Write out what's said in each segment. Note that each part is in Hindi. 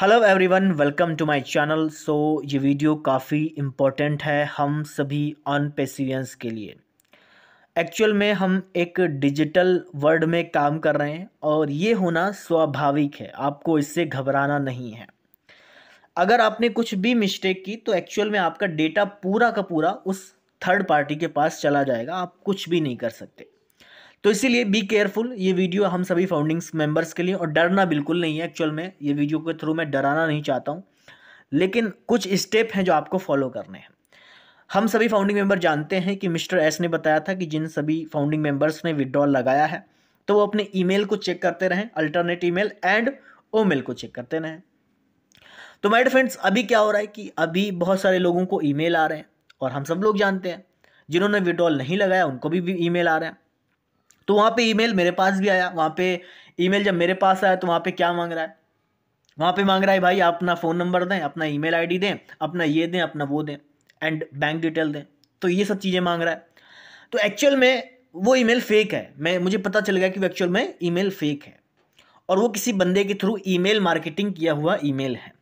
hello everyone welcome to my channel so ये वीडियो काफ़ी इम्पोर्टेंट है हम सभी ऑन पेसिवियंस के लिए एक्चुअल में हम एक डिजिटल वर्ल्ड में काम कर रहे हैं और ये होना स्वाभाविक है आपको इससे घबराना नहीं है अगर आपने कुछ भी मिस्टेक की तो एक्चुअल में आपका डेटा पूरा का पूरा उस थर्ड पार्टी के पास चला जाएगा आप कुछ भी नहीं कर सकते तो इसीलिए बी केयरफुल ये वीडियो हम सभी फाउंडिंग्स मेंबर्स के लिए और डरना बिल्कुल नहीं है एक्चुअल में ये वीडियो के थ्रू मैं डराना नहीं चाहता हूँ लेकिन कुछ स्टेप हैं जो आपको फॉलो करने हैं हम सभी फाउंडिंग मेंबर जानते हैं कि मिस्टर एस ने बताया था कि जिन सभी फाउंडिंग मेंबर्स ने विड्रॉल लगाया है तो वो अपने ईमेल को चेक करते रहें अल्टरनेट ईमेल एंड ओ मेल को चेक करते रहें तो माइड फ्रेंड्स अभी क्या हो रहा है कि अभी बहुत सारे लोगों को ईमेल आ रहे हैं और हम सब लोग जानते हैं जिन्होंने विड्रॉल नहीं लगाया उनको भी ईमेल आ रहे हैं तो वहाँ पे ईमेल मेरे पास भी आया वहाँ पे ईमेल जब मेरे पास आया तो वहाँ पे क्या मांग रहा है वहाँ पे मांग रहा है भाई आप अपना फ़ोन नंबर दें अपना ईमेल आईडी दें अपना ये दें अपना वो दें एंड बैंक डिटेल दें तो ये सब चीज़ें मांग रहा है तो एक्चुअल में वो ईमेल फेक है मैं मुझे पता चल गया कि एक्चुअल में ईमेल फेक है और वो किसी बंदे के थ्रू ईमेल मार्केटिंग किया हुआ ईमेल है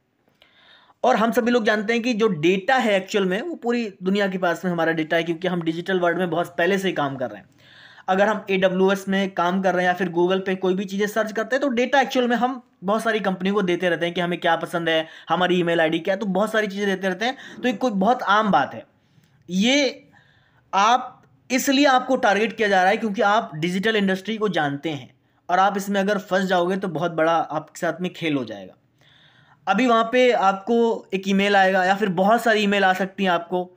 और हम सभी लोग जानते हैं कि जो डेटा है एक्चुअल में वो पूरी दुनिया के पास में हमारा डेटा है क्योंकि हम डिजिटल वर्ल्ड में बहुत पहले से ही काम कर रहे हैं अगर हम ए में काम कर रहे हैं या फिर गूगल पे कोई भी चीज़ें सर्च करते हैं तो डेटा एक्चुअल में हम बहुत सारी कंपनी को देते रहते हैं कि हमें क्या पसंद है हमारी ईमेल आईडी क्या है तो बहुत सारी चीज़ें देते रहते हैं तो ये कोई बहुत आम बात है ये आप इसलिए आपको टारगेट किया जा रहा है क्योंकि आप डिजिटल इंडस्ट्री को जानते हैं और आप इसमें अगर फंस जाओगे तो बहुत बड़ा आपके साथ में खेल हो जाएगा अभी वहाँ पे आपको एक ईमेल आएगा या फिर बहुत सारी ईमेल आ सकती हैं आपको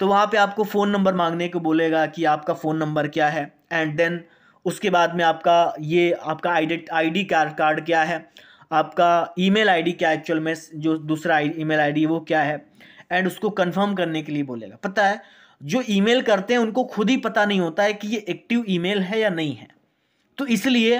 तो वहाँ पे आपको फ़ोन नंबर मांगने को बोलेगा कि आपका फ़ोन नंबर क्या है एंड देन उसके बाद में आपका ये आपका आई आईडी कार्ड कार्ड क्या है आपका ईमेल आईडी क्या एक्चुअल में जो दूसरा ईमेल आईडी वो क्या है एंड उसको कंफर्म करने के लिए बोलेगा पता है जो ईमेल करते हैं उनको खुद ही पता नहीं होता है कि ये एक्टिव ईमेल है या नहीं है तो इसलिए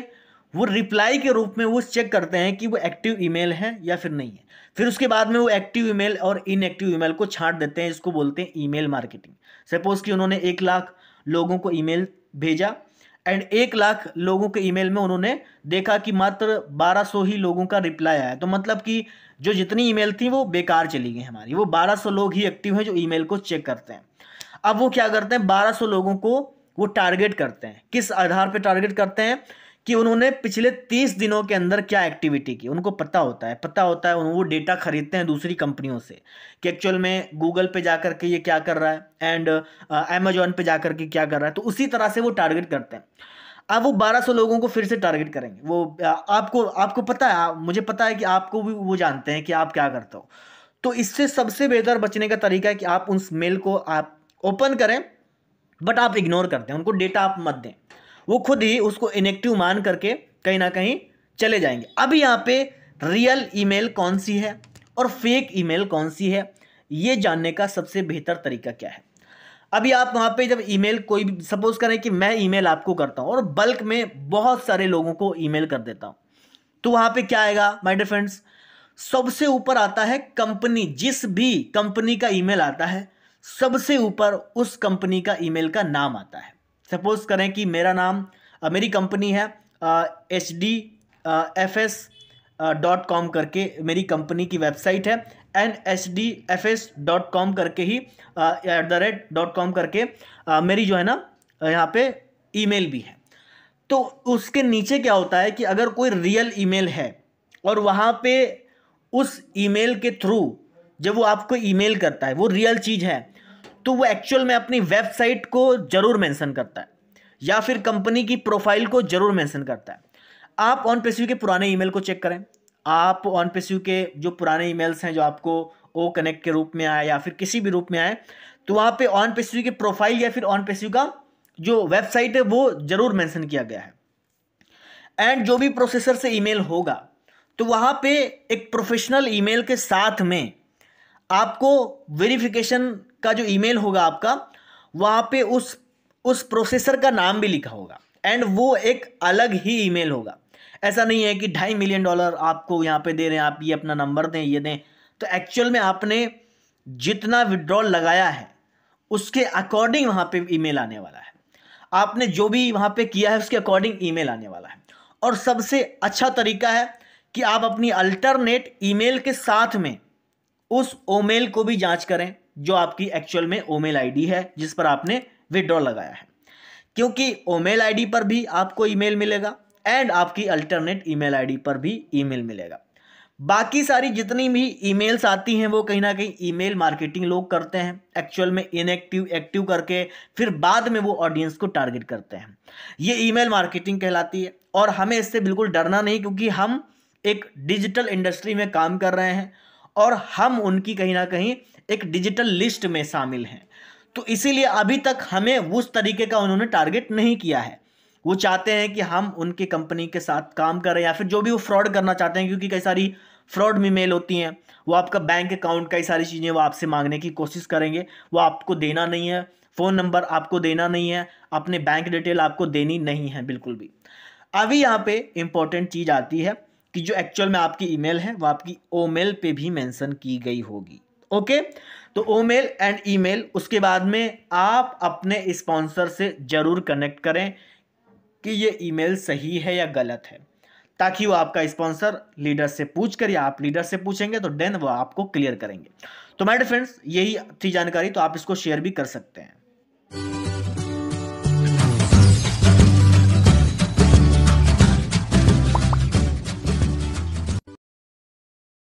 वो रिप्लाई के रूप में वो चेक करते हैं कि वो एक्टिव ईमेल है या फिर नहीं है फिर उसके बाद में वो एक्टिव ईमेल और इनएक्टिव ईमेल को छाँट देते हैं इसको बोलते हैं ईमेल मार्केटिंग सपोज़ कि उन्होंने एक लाख लोगों को ईमेल भेजा एंड एक लाख लोगों के ईमेल में उन्होंने देखा कि मात्र 1200 ही लोगों का रिप्लाई आया तो मतलब कि जो जितनी ईमेल थी वो बेकार चली गई हमारी वो 1200 लोग ही एक्टिव हैं जो ईमेल को चेक करते हैं अब वो क्या करते हैं 1200 लोगों को वो टारगेट करते हैं किस आधार पर टारगेट करते हैं कि उन्होंने पिछले तीस दिनों के अंदर क्या एक्टिविटी की उनको पता होता है पता होता है वो डेटा खरीदते हैं दूसरी कंपनियों से कि एक्चुअल में गूगल पे जाकर के ये क्या कर रहा है एंड अमेजोन uh, पे जाकर के क्या कर रहा है तो उसी तरह से वो टारगेट करते हैं अब वो 1200 लोगों को फिर से टारगेट करेंगे वो uh, आपको आपको पता है मुझे पता है कि आपको भी वो जानते हैं कि आप क्या करते हो तो इससे सबसे बेहतर बचने का तरीका है कि आप उस मेल को आप ओपन करें बट आप इग्नोर करते हैं उनको डेटा आप मत दें वो खुद ही उसको इनेक्टिव मान करके कहीं ना कहीं चले जाएंगे अब यहाँ पे रियल ईमेल कौन सी है और फेक ईमेल कौन सी है ये जानने का सबसे बेहतर तरीका क्या है अभी आप वहाँ पे जब ईमेल कोई भी सपोज करें कि मैं ईमेल आपको करता हूँ और बल्क में बहुत सारे लोगों को ईमेल कर देता हूँ तो वहाँ पे क्या आएगा माय डियर फ्रेंड्स सबसे ऊपर आता है कंपनी जिस भी कंपनी का ईमेल आता है सबसे ऊपर उस कंपनी का ईमेल का नाम आता है सपोज करें कि मेरा नाम मेरी कंपनी है H D F S dot com करके मेरी कंपनी की वेबसाइट है N H D F S dot com करके ही at the rate dot com करके आ, मेरी जो है ना यहाँ पे ईमेल भी है तो उसके नीचे क्या होता है कि अगर कोई रियल ईमेल है और वहाँ पे उस ईमेल के थ्रू जब वो आपको ईमेल करता है वो रियल चीज़ है तो वो एक्चुअल में अपनी वेबसाइट को जरूर मेंशन करता है या फिर कंपनी की प्रोफाइल को जरूर मेंशन करता है आप ऑन पेस्यू के पुराने ईमेल को चेक करें आप ऑन पेस्यू के जो पुराने ईमेल्स हैं जो आपको ओ कनेक्ट के रूप में आए या फिर किसी भी रूप में आए तो वहाँ पे ऑन पेस्यू के प्रोफाइल या फिर ऑन पेस्यू का जो वेबसाइट है वो जरूर मैंसन किया गया है एंड जो भी प्रोसेसर से ईमेल होगा तो वहाँ पे एक प्रोफेशनल ईमेल के साथ में आपको वेरिफिकेशन का जो ईमेल होगा आपका वहाँ पे उस उस प्रोसेसर का नाम भी लिखा होगा एंड वो एक अलग ही ईमेल होगा ऐसा नहीं है कि ढाई मिलियन डॉलर आपको यहाँ पे दे रहे हैं आप ये अपना नंबर दें ये दें तो एक्चुअल में आपने जितना विड्रॉल लगाया है उसके अकॉर्डिंग वहाँ पे ईमेल आने वाला है आपने जो भी वहाँ पे किया है उसके अकॉर्डिंग ईमेल आने वाला है और सबसे अच्छा तरीका है कि आप अपनी अल्टरनेट ईमेल के साथ में उस ओमेल को भी जांच करें जो आपकी एक्चुअल में ओमेल आईडी है जिस पर आपने विड्रॉ लगाया है क्योंकि ओमेल आईडी पर भी आपको ईमेल मिलेगा एंड आपकी अल्टरनेट ईमेल आईडी पर भी ईमेल मिलेगा बाकी सारी जितनी भी ईमेल्स आती हैं वो कहीं ना कहीं ईमेल मार्केटिंग लोग करते हैं एक्चुअल में इनएक्टिव एक्टिव करके फिर बाद में वो ऑडियंस को टारगेट करते हैं ये ईमेल मार्केटिंग कहलाती है और हमें इससे बिल्कुल डरना नहीं क्योंकि हम एक डिजिटल इंडस्ट्री में काम कर रहे हैं और हम उनकी कहीं ना कहीं एक डिजिटल लिस्ट में शामिल हैं तो इसीलिए अभी तक हमें उस तरीके का उन्होंने टारगेट नहीं किया है वो चाहते हैं कि हम उनकी कंपनी के साथ काम करें या फिर जो भी वो फ्रॉड करना चाहते हैं क्योंकि कई सारी फ्रॉड में मेल होती हैं वो आपका बैंक अकाउंट कई सारी चीज़ें वो आपसे मांगने की कोशिश करेंगे वो आपको देना नहीं है फ़ोन नंबर आपको देना नहीं है अपने बैंक डिटेल आपको देनी नहीं है बिल्कुल भी अभी यहाँ पे इम्पोर्टेंट चीज़ आती है कि जो एक्चुअल में आपकी ईमेल है वो आपकी ओमेल पे भी मेंशन की गई होगी ओके तो ओमेल एंड ईमेल उसके बाद में आप अपने स्पॉन्सर से ज़रूर कनेक्ट करें कि ये ईमेल सही है या गलत है ताकि वो आपका स्पॉन्सर लीडर से पूछ कर या आप लीडर से पूछेंगे तो देन वो आपको क्लियर करेंगे तो माय डियर फ्रेंड्स यही थी जानकारी तो आप इसको शेयर भी कर सकते हैं